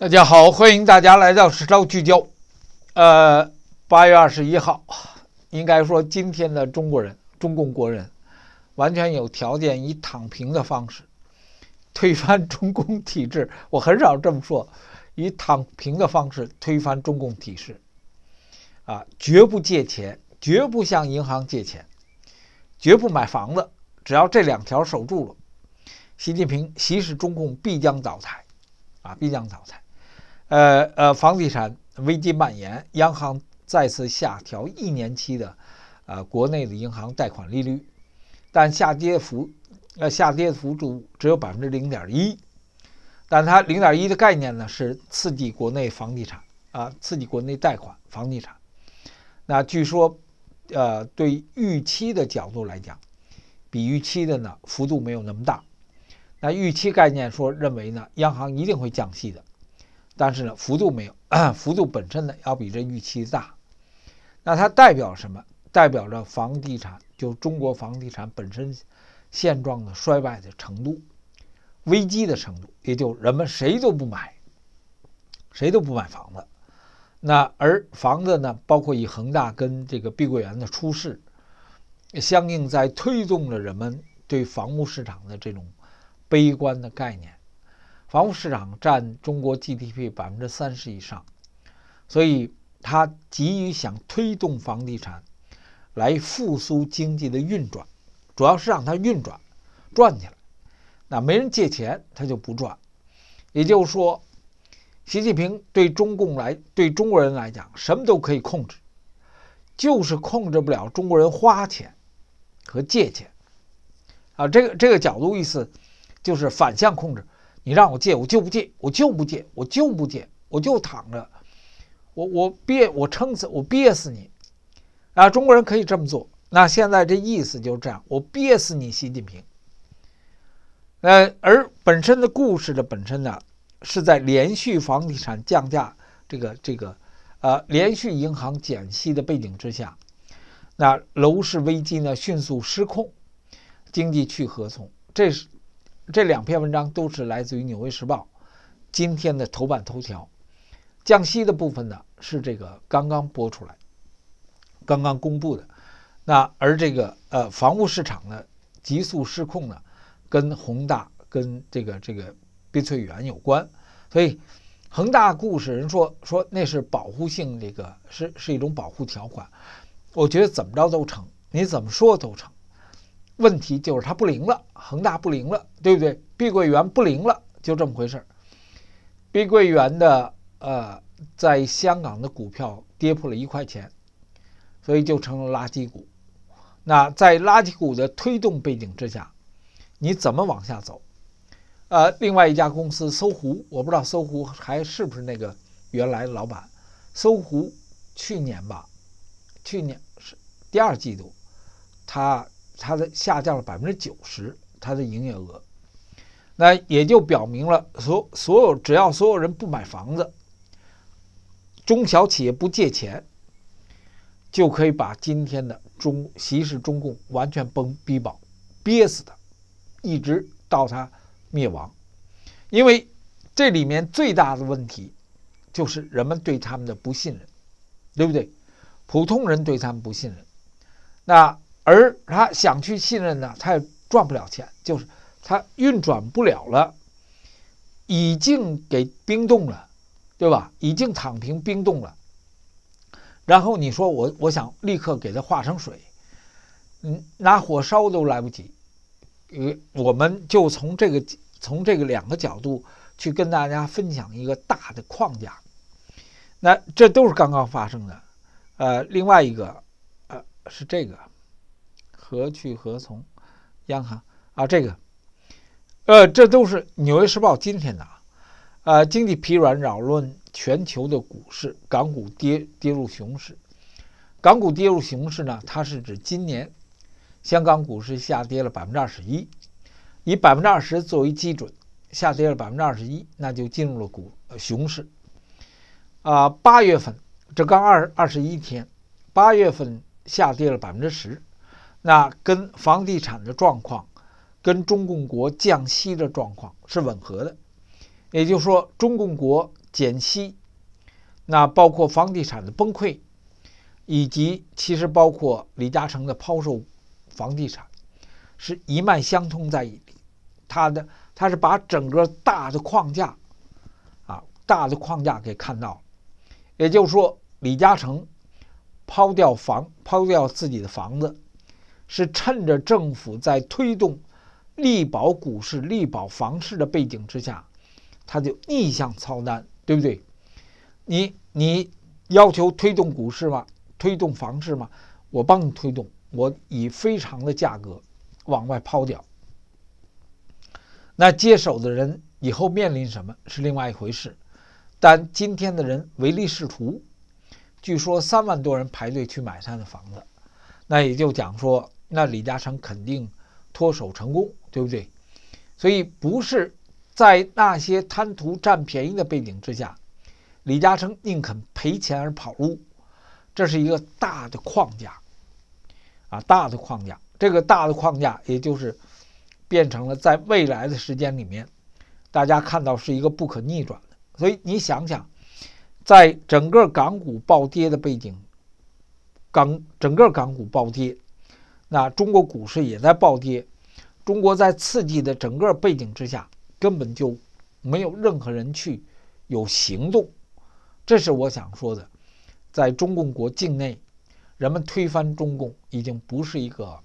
大家好，欢迎大家来到《时招聚焦》。呃，八月二十一号，应该说今天的中国人，中共国人，完全有条件以躺平的方式推翻中共体制。我很少这么说，以躺平的方式推翻中共体制，啊，绝不借钱，绝不向银行借钱，绝不买房子。只要这两条守住了，习近平、习氏中共必将倒台，啊，必将倒台。呃呃，房地产危机蔓延，央行再次下调一年期的，呃，国内的银行贷款利率，但下跌幅，呃，下跌幅度只有百分之零点一，但它零点一的概念呢，是刺激国内房地产啊，刺激国内贷款房地产。那据说，呃，对预期的角度来讲，比预期的呢幅度没有那么大。那预期概念说认为呢，央行一定会降息的。但是呢，幅度没有，幅度本身呢要比这预期大。那它代表什么？代表着房地产，就中国房地产本身现状的衰败的程度、危机的程度，也就人们谁都不买，谁都不买房子。那而房子呢，包括以恒大跟这个碧桂园的出事，相应在推动了人们对房屋市场的这种悲观的概念。房屋市场占中国 GDP 百分之三十以上，所以他急于想推动房地产来复苏经济的运转，主要是让它运转，转起来。那没人借钱，他就不转。也就是说，习近平对中共来对中国人来讲，什么都可以控制，就是控制不了中国人花钱和借钱。啊，这个这个角度意思就是反向控制。你让我借，我就不借，我就不借，我就不借，我就躺着，我我憋我撑死我憋死你，啊！中国人可以这么做。那现在这意思就是这样，我憋死你，习近平。呃，而本身的故事的本身呢，是在连续房地产降价这个这个，呃，连续银行减息的背景之下，那楼市危机呢迅速失控，经济去何从？这是。这两篇文章都是来自于《纽约时报》今天的头版头条。降息的部分呢，是这个刚刚播出来、刚刚公布的。那而这个呃，房屋市场呢急速失控呢，跟宏大、跟这个这个碧翠园有关。所以恒大故事人说说那是保护性这个是是一种保护条款。我觉得怎么着都成，你怎么说都成。问题就是它不灵了。恒大不灵了，对不对？碧桂园不灵了，就这么回事儿。碧桂园的呃，在香港的股票跌破了一块钱，所以就成了垃圾股。那在垃圾股的推动背景之下，你怎么往下走？呃，另外一家公司搜狐，我不知道搜狐还是不是那个原来的老板。搜狐去年吧，去年是第二季度，它它的下降了百分之九十。它的营业额，那也就表明了，所所有只要所有人不买房子，中小企业不借钱，就可以把今天的中习氏中共完全崩逼饱憋死它，一直到他灭亡。因为这里面最大的问题，就是人们对他们的不信任，对不对？普通人对他们不信任，那而他想去信任呢，他。也赚不了钱，就是它运转不了了，已经给冰冻了，对吧？已经躺平冰冻了。然后你说我我想立刻给它化成水，嗯，拿火烧都来不及。呃，我们就从这个从这个两个角度去跟大家分享一个大的框架。那这都是刚刚发生的。呃，另外一个呃是这个何去何从？央行啊，这个，呃，这都是《纽约时报》今天的啊，呃，经济疲软扰乱全球的股市，港股跌跌入熊市。港股跌入熊市呢，它是指今年香港股市下跌了百分之二十一，以百分之二十作为基准，下跌了百分之二十一，那就进入了股熊市。啊，八月份，这刚二二十一天，八月份下跌了百分之十。那跟房地产的状况，跟中共国降息的状况是吻合的。也就是说，中共国减息，那包括房地产的崩溃，以及其实包括李嘉诚的抛售房地产，是一脉相通在。他的他是把整个大的框架啊，大的框架给看到了。也就是说，李嘉诚抛掉房，抛掉自己的房子。是趁着政府在推动、力保股市、力保房市的背景之下，他就逆向操单，对不对？你你要求推动股市吗？推动房市吗？我帮你推动，我以非常的价格往外抛掉。那接手的人以后面临什么，是另外一回事。但今天的人唯利是图，据说三万多人排队去买他的房子，那也就讲说。那李嘉诚肯定脱手成功，对不对？所以不是在那些贪图占便宜的背景之下，李嘉诚宁肯赔钱而跑路，这是一个大的框架啊，大的框架。这个大的框架也就是变成了在未来的时间里面，大家看到是一个不可逆转的。所以你想想，在整个港股暴跌的背景，港整个港股暴跌。那中国股市也在暴跌，中国在刺激的整个背景之下，根本就没有任何人去有行动，这是我想说的。在中共国境内，人们推翻中共已经不是一个，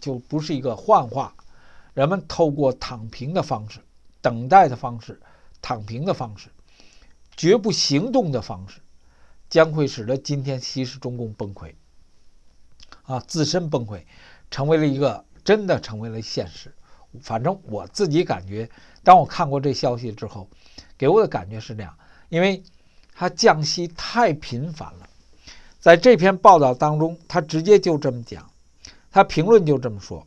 就不是一个幻化，人们透过躺平的方式、等待的方式、躺平的方式、绝不行动的方式，将会使得今天西式中共崩溃。啊，自身崩溃，成为了一个真的成为了现实。反正我自己感觉，当我看过这消息之后，给我的感觉是这样，因为它降息太频繁了。在这篇报道当中，他直接就这么讲，他评论就这么说：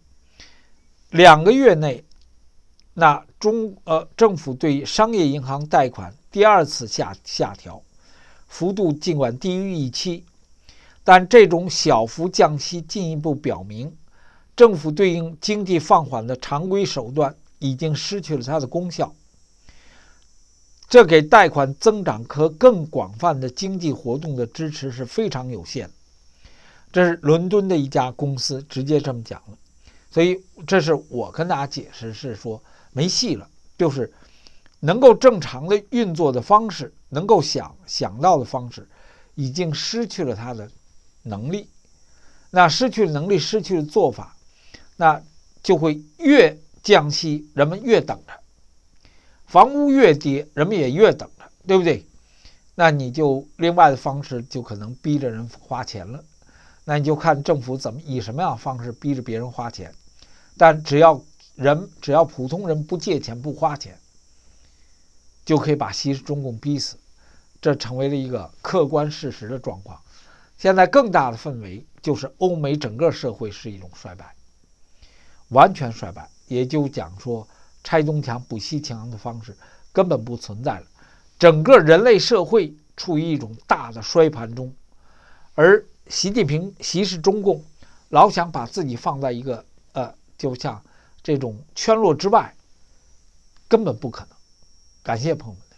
两个月内，那中呃政府对商业银行贷款第二次下下调，幅度尽管低于预期。但这种小幅降息进一步表明，政府对应经济放缓的常规手段已经失去了它的功效，这给贷款增长和更广泛的经济活动的支持是非常有限。这是伦敦的一家公司直接这么讲了，所以这是我跟大家解释，是说没戏了，就是能够正常的运作的方式，能够想想到的方式，已经失去了它的。能力，那失去了能力，失去了做法，那就会越降息，人们越等着，房屋越跌，人们也越等着，对不对？那你就另外的方式就可能逼着人花钱了，那你就看政府怎么以什么样的方式逼着别人花钱。但只要人，只要普通人不借钱不花钱，就可以把西中共逼死，这成为了一个客观事实的状况。现在更大的氛围就是欧美整个社会是一种衰败，完全衰败，也就讲说拆东墙补西墙的方式根本不存在了，整个人类社会处于一种大的衰盘中，而习近平，习是中共老想把自己放在一个呃，就像这种圈落之外，根本不可能。感谢朋友们。